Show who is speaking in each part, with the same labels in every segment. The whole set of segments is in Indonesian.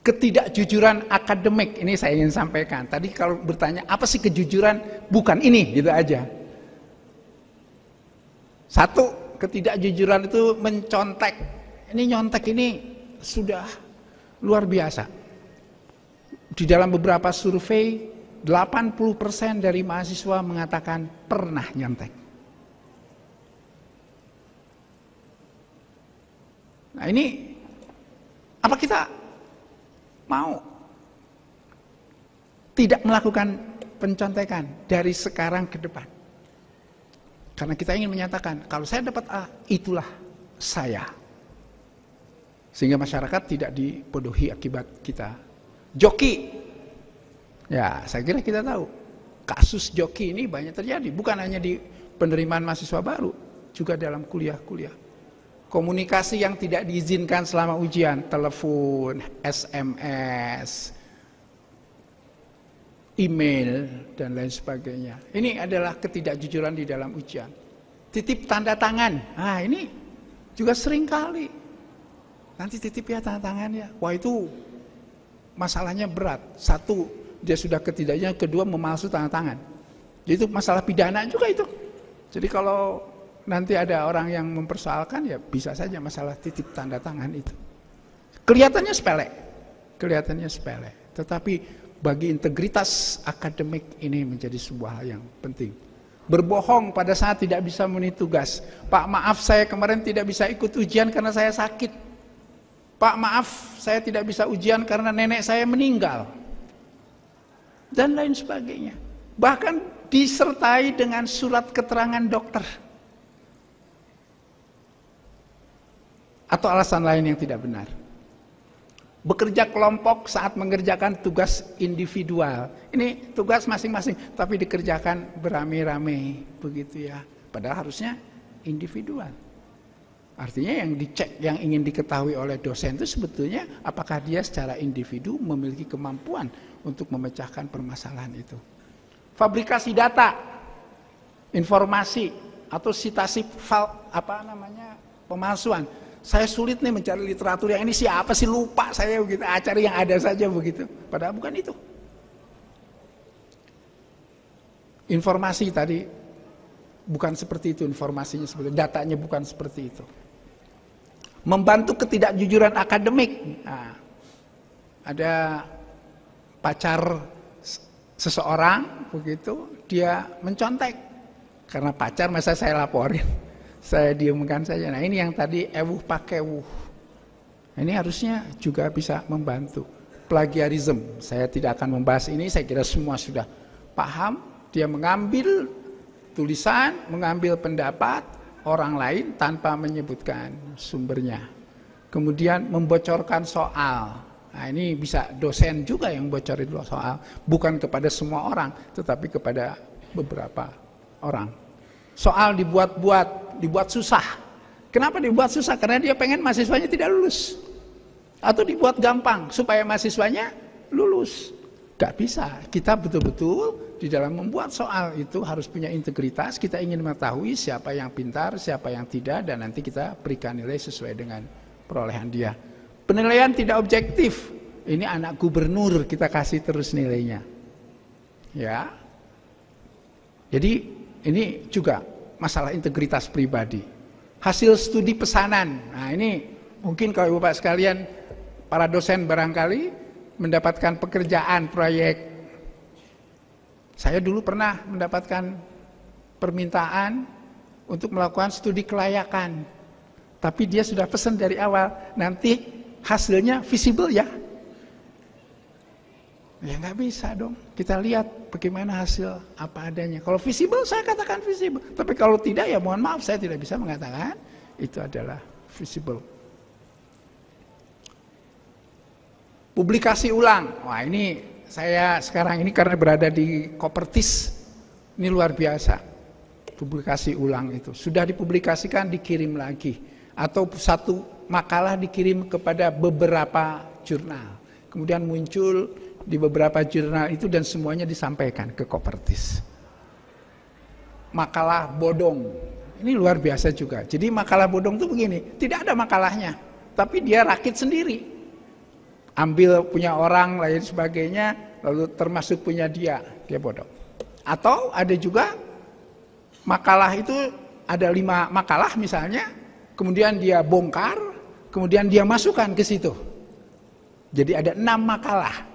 Speaker 1: ketidakjujuran akademik ini saya ingin sampaikan. Tadi kalau bertanya apa sih kejujuran? Bukan ini gitu aja. Satu, ketidakjujuran itu mencontek. Ini nyontek ini sudah luar biasa. Di dalam beberapa survei 80% dari mahasiswa mengatakan pernah nyontek. Nah ini apa kita mau tidak melakukan pencontekan dari sekarang ke depan. Karena kita ingin menyatakan, kalau saya dapat A, itulah saya. Sehingga masyarakat tidak dipodohi akibat kita. Joki. Ya, saya kira kita tahu. Kasus joki ini banyak terjadi. Bukan hanya di penerimaan mahasiswa baru. Juga dalam kuliah-kuliah. Komunikasi yang tidak diizinkan selama ujian, telepon, SMS, email, dan lain sebagainya. Ini adalah ketidakjujuran di dalam ujian. Titip tanda tangan, nah ini juga sering kali. Nanti titip ya tanda tangan ya. Wah itu masalahnya berat. Satu, dia sudah ketidaknya Kedua, memalsu tanda tangan. Jadi itu masalah pidana juga itu. Jadi kalau nanti ada orang yang mempersoalkan ya bisa saja masalah titip tanda tangan itu. Kelihatannya sepele. Kelihatannya sepele, tetapi bagi integritas akademik ini menjadi sebuah hal yang penting. Berbohong pada saat tidak bisa memenuhi tugas. Pak, maaf saya kemarin tidak bisa ikut ujian karena saya sakit. Pak, maaf saya tidak bisa ujian karena nenek saya meninggal. Dan lain sebagainya. Bahkan disertai dengan surat keterangan dokter. atau alasan lain yang tidak benar. Bekerja kelompok saat mengerjakan tugas individual. Ini tugas masing-masing, tapi dikerjakan berame-rame, begitu ya. Padahal harusnya individual. Artinya yang dicek, yang ingin diketahui oleh dosen itu sebetulnya apakah dia secara individu memiliki kemampuan untuk memecahkan permasalahan itu. Fabrikasi data, informasi atau sitasi fal, apa namanya pemalsuan saya sulit nih mencari literatur yang ini siapa sih lupa saya begitu acara yang ada saja begitu padahal bukan itu informasi tadi bukan seperti itu informasinya sebetulnya datanya bukan seperti itu membantu ketidakjujuran akademik nah, ada pacar seseorang begitu dia mencontek karena pacar masa saya laporin saya diamkan saja. Nah ini yang tadi ewuh pakai wuh. Nah, ini harusnya juga bisa membantu. Plagiarism, saya tidak akan membahas ini, saya kira semua sudah paham. Dia mengambil tulisan, mengambil pendapat orang lain tanpa menyebutkan sumbernya. Kemudian membocorkan soal. Nah ini bisa dosen juga yang bocorin soal. Bukan kepada semua orang, tetapi kepada beberapa orang. Soal dibuat-buat dibuat susah. Kenapa dibuat susah? Karena dia pengen mahasiswanya tidak lulus. Atau dibuat gampang supaya mahasiswanya lulus. Gak bisa. Kita betul-betul di dalam membuat soal itu harus punya integritas. Kita ingin mengetahui siapa yang pintar, siapa yang tidak, dan nanti kita berikan nilai sesuai dengan perolehan dia. Penilaian tidak objektif. Ini anak gubernur kita kasih terus nilainya. Ya. Jadi ini juga masalah integritas pribadi. Hasil studi pesanan. Nah, ini mungkin kalau bapak sekalian para dosen barangkali mendapatkan pekerjaan proyek. Saya dulu pernah mendapatkan permintaan untuk melakukan studi kelayakan. Tapi dia sudah pesan dari awal, nanti hasilnya visible ya, Ya nggak bisa dong. Kita lihat bagaimana hasil apa adanya. Kalau visible saya katakan visible. Tapi kalau tidak ya mohon maaf saya tidak bisa mengatakan itu adalah visible. Publikasi ulang. Wah ini saya sekarang ini karena berada di Kopertis. Ini luar biasa. Publikasi ulang itu. Sudah dipublikasikan dikirim lagi. Atau satu makalah dikirim kepada beberapa jurnal. Kemudian muncul di beberapa jurnal itu dan semuanya disampaikan ke Kopertis. Makalah bodong. Ini luar biasa juga. Jadi makalah bodong itu begini, tidak ada makalahnya, tapi dia rakit sendiri. Ambil punya orang lain sebagainya, lalu termasuk punya dia, dia bodong. Atau ada juga makalah itu ada lima makalah misalnya, kemudian dia bongkar, kemudian dia masukkan ke situ. Jadi ada enam makalah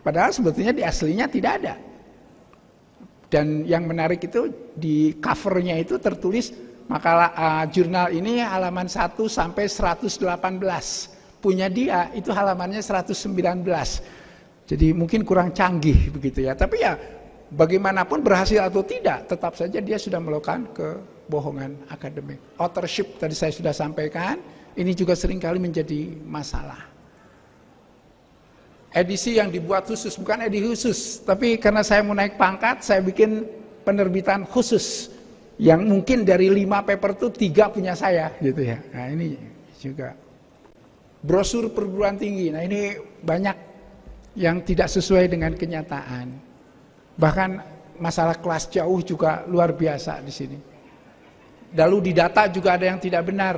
Speaker 1: Padahal sebetulnya di aslinya tidak ada. Dan yang menarik itu di covernya itu tertulis makalah uh, jurnal ini halaman 1 sampai 118. Punya dia itu halamannya 119. Jadi mungkin kurang canggih begitu ya. Tapi ya bagaimanapun berhasil atau tidak, tetap saja dia sudah melakukan kebohongan akademik. Authorship tadi saya sudah sampaikan, ini juga seringkali menjadi masalah edisi yang dibuat khusus, bukan edisi khusus, tapi karena saya mau naik pangkat, saya bikin penerbitan khusus yang mungkin dari lima paper itu tiga punya saya gitu ya. Nah ini juga brosur perguruan tinggi. Nah ini banyak yang tidak sesuai dengan kenyataan. Bahkan masalah kelas jauh juga luar biasa di sini. Lalu di data juga ada yang tidak benar.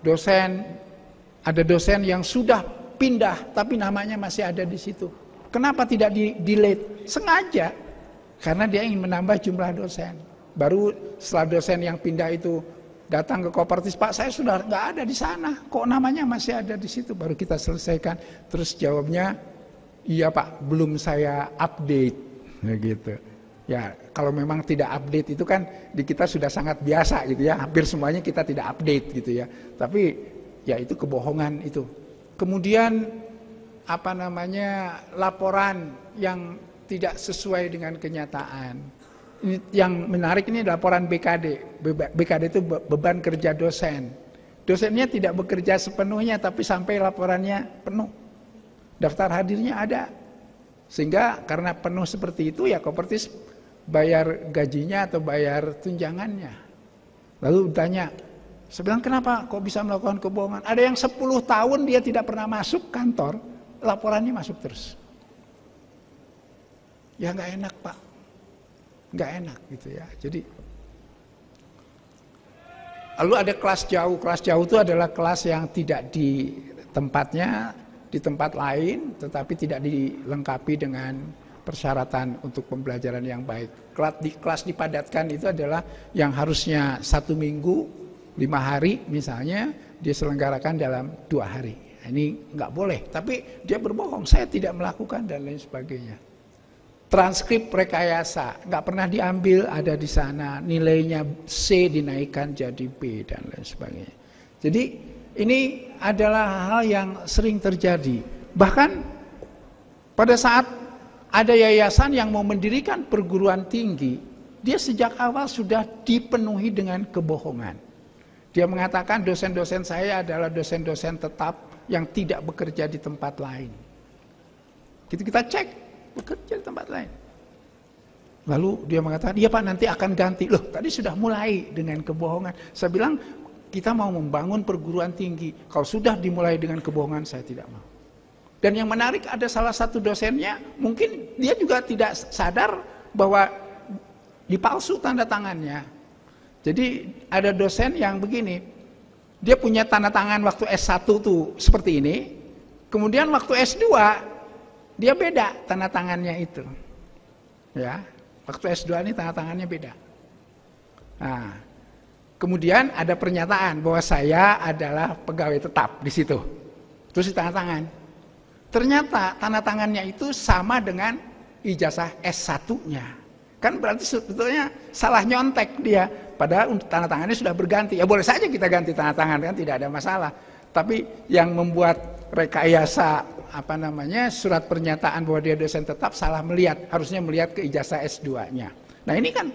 Speaker 1: Dosen, ada dosen yang sudah pindah tapi namanya masih ada di situ. Kenapa tidak di delete? Sengaja karena dia ingin menambah jumlah dosen. Baru setelah dosen yang pindah itu datang ke kopertis Pak saya sudah nggak ada di sana kok namanya masih ada di situ baru kita selesaikan terus jawabnya iya Pak belum saya update ya, gitu ya kalau memang tidak update itu kan di kita sudah sangat biasa gitu ya hampir semuanya kita tidak update gitu ya tapi ya itu kebohongan itu Kemudian apa namanya laporan yang tidak sesuai dengan kenyataan. Ini yang menarik ini laporan BKD. BKD itu beban kerja dosen. Dosennya tidak bekerja sepenuhnya tapi sampai laporannya penuh. Daftar hadirnya ada. Sehingga karena penuh seperti itu ya kompetis bayar gajinya atau bayar tunjangannya. Lalu tanya, saya bilang, kenapa kok bisa melakukan kebohongan? Ada yang 10 tahun dia tidak pernah masuk kantor, laporannya masuk terus. Ya nggak enak pak, nggak enak gitu ya. Jadi lalu ada kelas jauh, kelas jauh itu adalah kelas yang tidak di tempatnya di tempat lain, tetapi tidak dilengkapi dengan persyaratan untuk pembelajaran yang baik. Kelas, di, kelas dipadatkan itu adalah yang harusnya satu minggu lima hari misalnya dia selenggarakan dalam dua hari. Nah, ini nggak boleh, tapi dia berbohong, saya tidak melakukan dan lain sebagainya. Transkrip rekayasa nggak pernah diambil ada di sana, nilainya C dinaikkan jadi B dan lain sebagainya. Jadi ini adalah hal yang sering terjadi. Bahkan pada saat ada yayasan yang mau mendirikan perguruan tinggi, dia sejak awal sudah dipenuhi dengan kebohongan. Dia mengatakan dosen-dosen saya adalah dosen-dosen tetap yang tidak bekerja di tempat lain. Gitu kita cek, bekerja di tempat lain. Lalu dia mengatakan, iya Pak nanti akan ganti. Loh tadi sudah mulai dengan kebohongan. Saya bilang, kita mau membangun perguruan tinggi. Kalau sudah dimulai dengan kebohongan, saya tidak mau. Dan yang menarik ada salah satu dosennya, mungkin dia juga tidak sadar bahwa dipalsu tanda tangannya. Jadi ada dosen yang begini, dia punya tanda tangan waktu S1 tuh seperti ini, kemudian waktu S2 dia beda tanda tangannya itu. Ya, waktu S2 ini tanda tangannya beda. Nah, kemudian ada pernyataan bahwa saya adalah pegawai tetap di situ. Terus di tanda tangan. Ternyata tanda tangannya itu sama dengan ijazah S1-nya. Kan berarti sebetulnya salah nyontek dia Padahal untuk tanda tangannya sudah berganti. Ya boleh saja kita ganti tanda tangan kan tidak ada masalah. Tapi yang membuat rekayasa apa namanya surat pernyataan bahwa dia dosen tetap salah melihat, harusnya melihat ke ijazah S2-nya. Nah, ini kan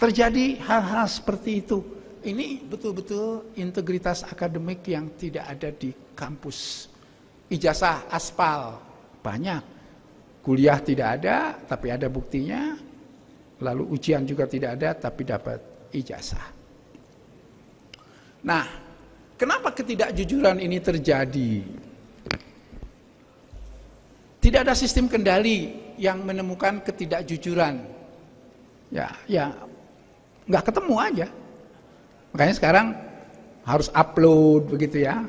Speaker 1: terjadi hal-hal seperti itu. Ini betul-betul integritas akademik yang tidak ada di kampus. Ijazah aspal banyak. Kuliah tidak ada, tapi ada buktinya. Lalu ujian juga tidak ada, tapi dapat ijazah. Nah, kenapa ketidakjujuran ini terjadi? Tidak ada sistem kendali yang menemukan ketidakjujuran. Ya, ya nggak ketemu aja. Makanya sekarang harus upload begitu ya.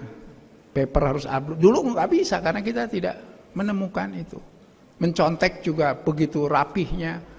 Speaker 1: Paper harus upload. Dulu nggak bisa karena kita tidak menemukan itu. Mencontek juga begitu rapihnya